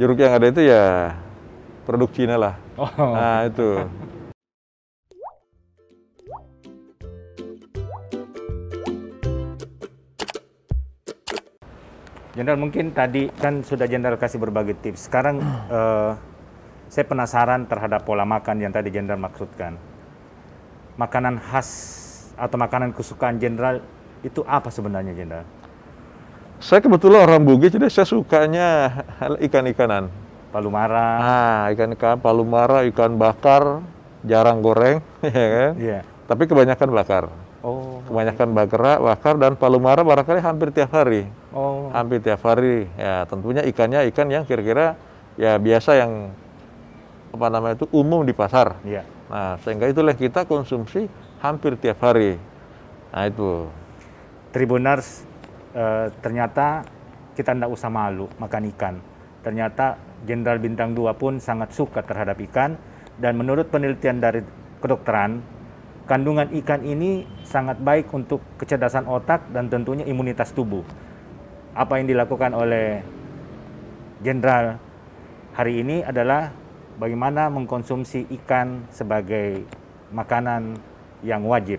jeruk yang ada itu ya produk Cina lah. Oh. Nah, itu. Jenderal mungkin tadi kan sudah Jenderal kasih berbagai tips. Sekarang eh, saya penasaran terhadap pola makan yang tadi Jenderal maksudkan. Makanan khas atau makanan kesukaan Jenderal itu apa sebenarnya Jenderal? Saya kebetulan orang Bugis, jadi saya sukanya ikan-ikanan. Palu mara. Ah, ikan-ikan palu mara, ikan bakar, jarang goreng, ya kan? Iya. Yeah. Tapi kebanyakan bakar. Oh. Kebanyakan bakar, bakar dan palu mara barangkali hampir tiap hari. Oh. Hampir tiap hari. Ya, tentunya ikannya ikan yang kira-kira ya biasa yang apa namanya itu umum di pasar. Iya. Nah, sehingga itulah kita konsumsi hampir tiap hari. Nah, itu. Tribunars Eh, ternyata kita tidak usah malu makan ikan. Ternyata Jenderal Bintang 2 pun sangat suka terhadap ikan dan menurut penelitian dari kedokteran, kandungan ikan ini sangat baik untuk kecerdasan otak dan tentunya imunitas tubuh. Apa yang dilakukan oleh Jenderal hari ini adalah bagaimana mengkonsumsi ikan sebagai makanan yang wajib.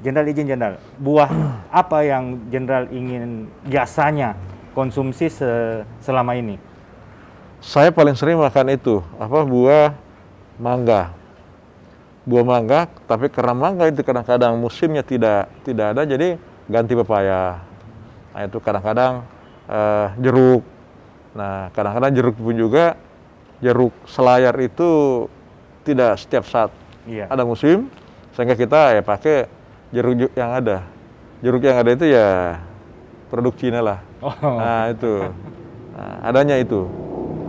Jenderal izin jenderal, buah apa yang jenderal ingin biasanya konsumsi se selama ini? Saya paling sering makan itu, apa buah mangga. Buah mangga, tapi karena mangga itu kadang-kadang musimnya tidak tidak ada, jadi ganti pepaya. Nah itu kadang-kadang eh, jeruk. Nah kadang-kadang jeruk pun juga jeruk selayar itu tidak setiap saat iya. ada musim, sehingga kita ya pakai jeruk yang ada. Jeruk yang ada itu ya produk Cina lah. Oh. Nah itu, nah, adanya itu,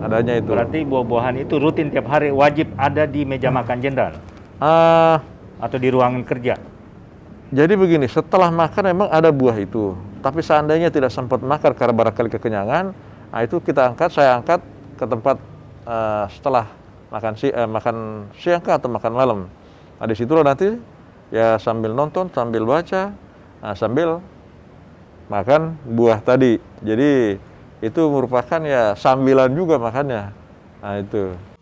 adanya itu. Berarti buah-buahan itu rutin tiap hari wajib ada di meja hmm. makan jenderal? Uh, Atau di ruangan kerja? Jadi begini, setelah makan memang ada buah itu. Tapi seandainya tidak sempat makan karena barangkali kekenyangan, nah itu kita angkat, saya angkat ke tempat uh, setelah makan si uh, makan siang atau makan malam. Nah di situ nanti ya sambil nonton, sambil baca, nah, sambil makan buah tadi. Jadi itu merupakan ya sambilan juga makannya. Nah itu.